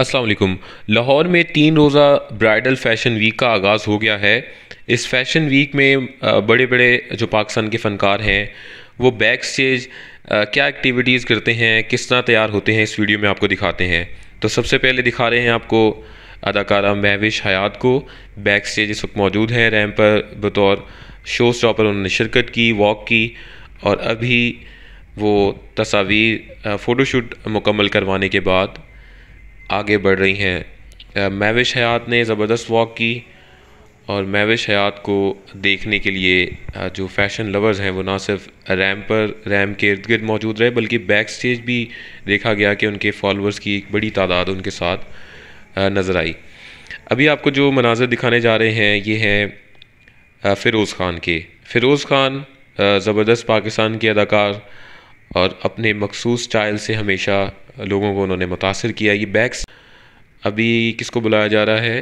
अस्सलाम लाहौर में तीन रोज़ा ब्राइडल फैशन वीक का आगाज़ हो गया है इस फैशन वीक में बड़े बड़े जो पाकिस्तान के फ़नकार हैं वो बैक स्टेज क्या एक्टिविटीज़ करते हैं किस तरह तैयार होते हैं इस वीडियो में आपको दिखाते हैं तो सबसे पहले दिखा रहे हैं आपको अदाकारा महविश हयात को बैक स्टेज इस वक्त मौजूद हैं रैम पर बतौर शो स्टॉपर उन्होंने शिरकत की वॉक की और अभी वो तस्वीर फ़ोटोशूट मुकम्मल करवाने के बाद आगे बढ़ रही हैं महविश हयात ने ज़बरदस्त वॉक की और महविश हयात को देखने के लिए जो फैशन लवर्स हैं वो ना सिर्फ रैम पर रैम के इर्द गिर्द मौजूद रहे बल्कि बैक स्टेज भी देखा गया कि उनके फॉलोअर्स की एक बड़ी तादाद उनके साथ नज़र आई अभी आपको जो मनाजर दिखाने जा रहे हैं ये हैं फ़िरोज़ ख़ान के फ़िरोज़ ख़ान ज़बरदस्त पाकिस्तान के अदाकार और अपने मखसूस स्टाइल से हमेशा लोगों को उन्होंने मुतासर किया ये बैग्स अभी किसको बुलाया जा रहा है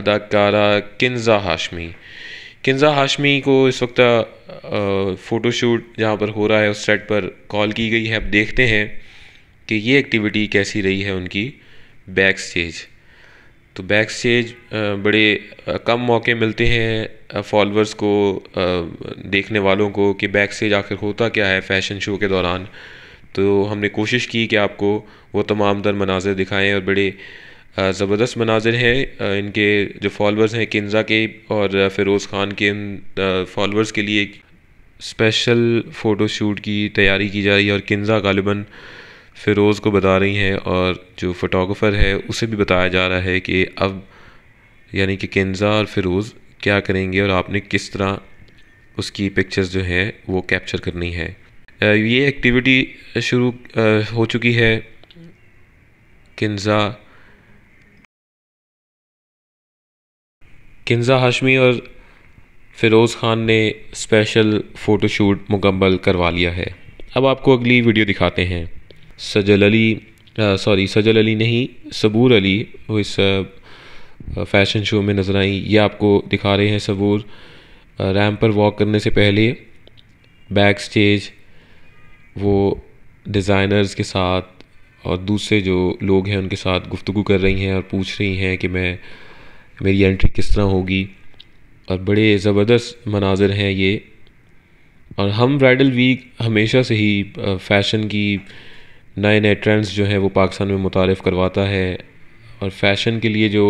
अदाकारा किन्ज़ा हाशमी किन्ज़ा हाशमी को इस वक्त फ़ोटोशूट जहाँ पर हो रहा है उस सेट पर कॉल की गई है अब देखते हैं कि ये एक्टिविटी कैसी रही है उनकी बैक स्टेज तो बैक स्टेज बड़े कम मौके मिलते हैं फॉलोअर्स को देखने वालों को कि बैक स्टेज आखिर होता क्या है फैशन शो के दौरान तो हमने कोशिश की कि आपको वो तमाम दर मनाजिर दिखाएँ और बड़े ज़बरदस्त मनाजिर हैं इनके जो फॉलोअर्स हैं किन्ज़ा के और फ़िरोज़ ख़ान के उन फॉलोअर्स के लिए स्पेशल फ़ोटोशूट की तैयारी की जा रही है और किन्ज़ा गालिबा फ़िरोज़ को बता रही हैं और जो फ़ोटोग्राफ़र है उसे भी बताया जा रहा है कि अब यानी कि केन्ज़ा और फ़िरोज़ क्या करेंगे और आपने किस तरह उसकी पिक्चर्स जो है वो कैप्चर करनी है ये एक्टिविटी शुरू हो चुकी है किन्ज़ा किन्ज़ा हाशमी और फ़िरोज़ ख़ान ने स्पेशल फ़ोटोशूट मुकम्मल करवा लिया है अब आपको अगली वीडियो दिखाते हैं सजल अली सॉरी सजल अली नहीं सबूर अली वो इस फैशन शो में नज़र आई ये आपको दिखा रहे हैं सबूर रैम पर वॉक करने से पहले बैक स्टेज वो डिज़ाइनर्स के साथ और दूसरे जो लोग हैं उनके साथ गुफ्तु कर रही हैं और पूछ रही हैं कि मैं मेरी एंट्री किस तरह होगी और बड़े ज़बरदस्त मनाजर हैं ये और हम ब्राइडल वीक हमेशा से ही फ़ैशन की नए नए ट्रेंड्स जो है वो पाकिस्तान में मुतारफ़ करवाता है और फैशन के लिए जो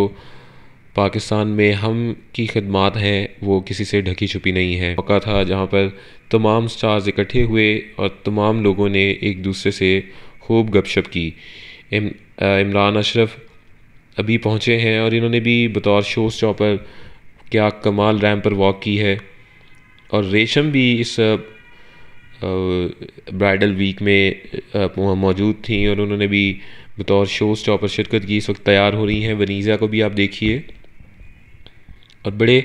पाकिस्तान में हम की खदमात हैं वो किसी से ढकी छुपी नहीं है मौका था जहाँ पर तमाम स्टार्स इकट्ठे हुए और तमाम लोगों ने एक दूसरे से खूब गपशप की इमरान अशरफ अभी पहुँचे हैं और इन्होंने भी बतौर शो स्टॉपर क्या कमाल रैम पर वॉक की है और रेशम भी इस ब्राइडल वीक में मौजूद थी और उन्होंने भी बतौर शो स्टॉपर शिरकत की इस वक्त तैयार हो रही हैं वनीज़ा को भी आप देखिए और बड़े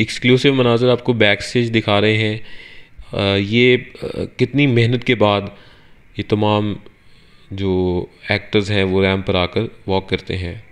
एक्सक्लूसिव मनाजर आपको बैक स्टेज दिखा रहे हैं ये कितनी मेहनत के बाद ये तमाम जो एक्टर्स हैं वो रैम पर आकर वॉक करते हैं